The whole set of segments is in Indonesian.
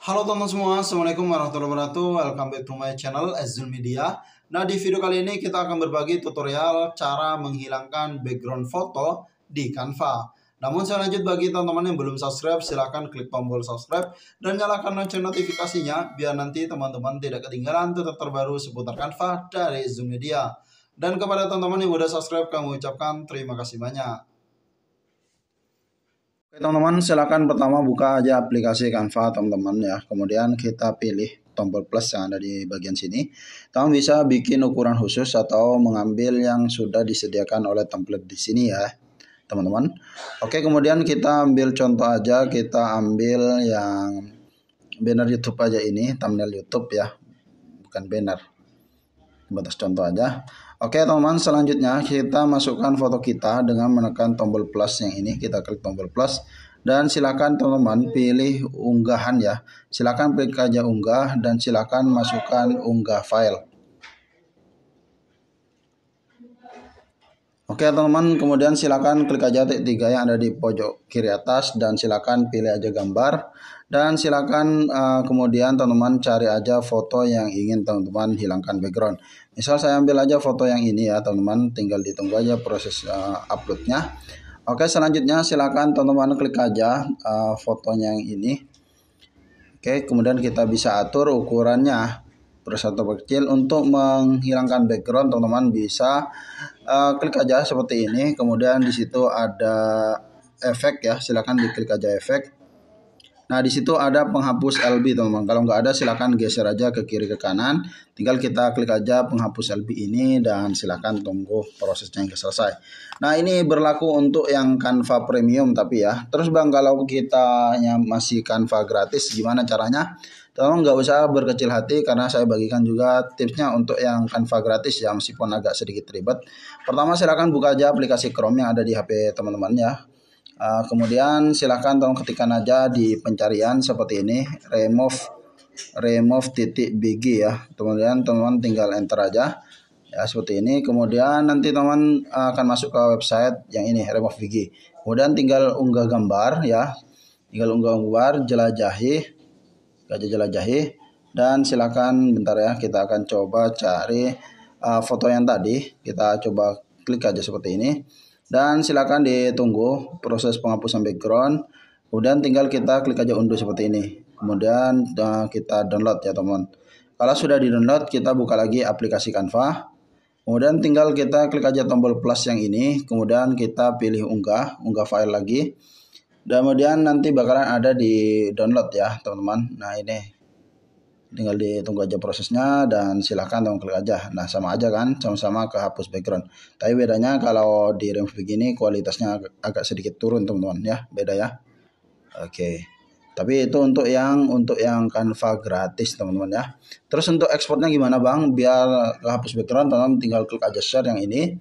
Halo teman teman semua, Assalamualaikum warahmatullahi wabarakatuh Welcome back to my channel Azul Media Nah di video kali ini kita akan berbagi tutorial cara menghilangkan background foto di Canva Namun saya lanjut bagi teman-teman yang belum subscribe silahkan klik tombol subscribe Dan nyalakan lonceng notifikasinya biar nanti teman-teman tidak ketinggalan tutorial terbaru seputar Canva dari Azul Media Dan kepada teman-teman yang sudah subscribe kami ucapkan terima kasih banyak Oke teman-teman silahkan pertama buka aja aplikasi Canva teman-teman ya. Kemudian kita pilih tombol plus yang ada di bagian sini. kamu bisa bikin ukuran khusus atau mengambil yang sudah disediakan oleh template di sini ya teman-teman. Oke kemudian kita ambil contoh aja kita ambil yang banner YouTube aja ini thumbnail YouTube ya bukan banner. Batas contoh aja. Oke teman-teman selanjutnya kita masukkan foto kita dengan menekan tombol plus yang ini kita klik tombol plus dan silakan teman-teman pilih unggahan ya silakan klik aja unggah dan silakan masukkan unggah file Oke teman-teman, kemudian silakan klik aja titik 3 yang ada di pojok kiri atas dan silakan pilih aja gambar dan silakan uh, kemudian teman-teman cari aja foto yang ingin teman-teman hilangkan background. Misal saya ambil aja foto yang ini ya teman-teman, tinggal ditunggu aja proses uh, uploadnya. Oke selanjutnya silakan teman-teman klik aja uh, fotonya yang ini. Oke kemudian kita bisa atur ukurannya besar atau kecil untuk menghilangkan background teman-teman bisa uh, klik aja seperti ini kemudian di situ ada efek ya silahkan diklik aja efek nah di situ ada penghapus LB teman-teman kalau nggak ada silahkan geser aja ke kiri ke kanan tinggal kita klik aja penghapus LB ini dan silahkan tunggu prosesnya yang selesai nah ini berlaku untuk yang Canva premium tapi ya terus bang kalau kita yang masih Canva gratis gimana caranya Tolong oh, nggak usah berkecil hati karena saya bagikan juga tipsnya untuk yang Canva gratis ya meskipun agak sedikit ribet. Pertama silahkan buka aja aplikasi Chrome yang ada di HP teman-teman ya. Ah, kemudian silahkan tolong ketikkan aja di pencarian seperti ini remove remove titik bg ya kemudian teman-teman tinggal enter aja ya seperti ini kemudian nanti teman akan masuk ke website yang ini remove bg kemudian tinggal unggah gambar ya tinggal unggah gambar jelajahi jelajahi dan silakan bentar ya kita akan coba cari uh, foto yang tadi kita coba klik aja seperti ini dan silakan ditunggu proses penghapusan background kemudian tinggal kita klik aja unduh seperti ini kemudian uh, kita download ya teman kalau sudah di download kita buka lagi aplikasi Canva kemudian tinggal kita klik aja tombol plus yang ini kemudian kita pilih unggah unggah file lagi dan kemudian nanti bakalan ada di download ya teman-teman. Nah ini tinggal ditunggu aja prosesnya dan silahkan teman klik aja. Nah sama aja kan, sama-sama kehapus background. Tapi bedanya kalau di remove begini kualitasnya agak, sedikit turun teman-teman ya, beda ya. Oke. Okay. Tapi itu untuk yang untuk yang Canva gratis teman-teman ya. Terus untuk ekspornya gimana bang? Biar kehapus background, teman-teman tinggal klik aja share yang ini.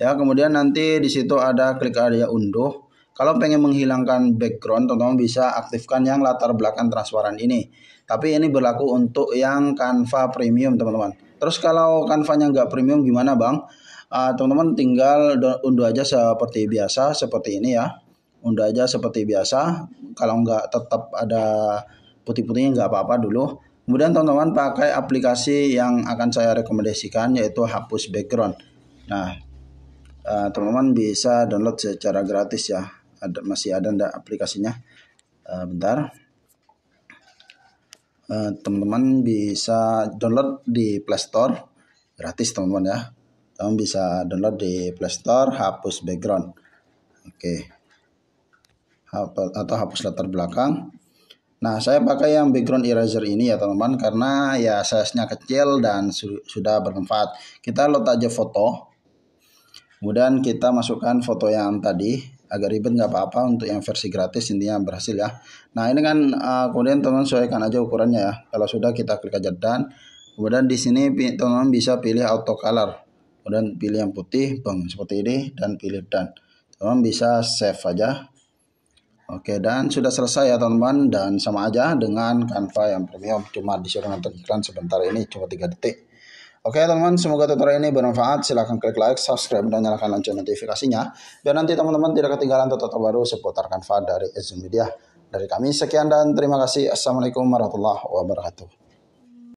Ya kemudian nanti di situ ada klik area unduh. Kalau pengen menghilangkan background, teman-teman bisa aktifkan yang latar belakang transparan ini. Tapi ini berlaku untuk yang Canva Premium, teman-teman. Terus kalau Canva-nya nggak premium gimana, Bang? Ah, teman-teman uh, tinggal unduh aja seperti biasa, seperti ini ya. Unduh aja seperti biasa. Kalau nggak tetap ada putih-putihnya nggak apa-apa dulu. Kemudian teman-teman pakai aplikasi yang akan saya rekomendasikan yaitu hapus background. Nah, ah, teman-teman bisa download secara gratis ya ada, masih ada ndak aplikasinya uh, bentar eh, teman-teman uh, bisa download di playstore gratis teman-teman ya teman bisa download di playstore hapus background oke okay. atau hapus latar belakang Nah, saya pakai yang background eraser ini ya teman-teman karena ya size-nya kecil dan su sudah bermanfaat. Kita load aja foto. Kemudian kita masukkan foto yang tadi agak ribet nggak apa-apa untuk yang versi gratis intinya berhasil ya nah ini kan uh, kemudian teman sesuaikan aja ukurannya ya kalau sudah kita klik aja dan kemudian di sini teman bisa pilih auto color kemudian pilih yang putih bang seperti ini dan pilih dan teman bisa save aja Oke dan sudah selesai ya teman-teman dan sama aja dengan kanva yang premium cuma disuruh nonton iklan sebentar ini cuma 3 detik Oke teman-teman, semoga tutorial ini bermanfaat. Silahkan klik like, subscribe, dan nyalakan lonceng notifikasinya. Biar nanti teman-teman tidak ketinggalan tutorial baru seputar Canva dari Zoom Media. Dari kami, sekian dan terima kasih. Assalamualaikum warahmatullahi wabarakatuh.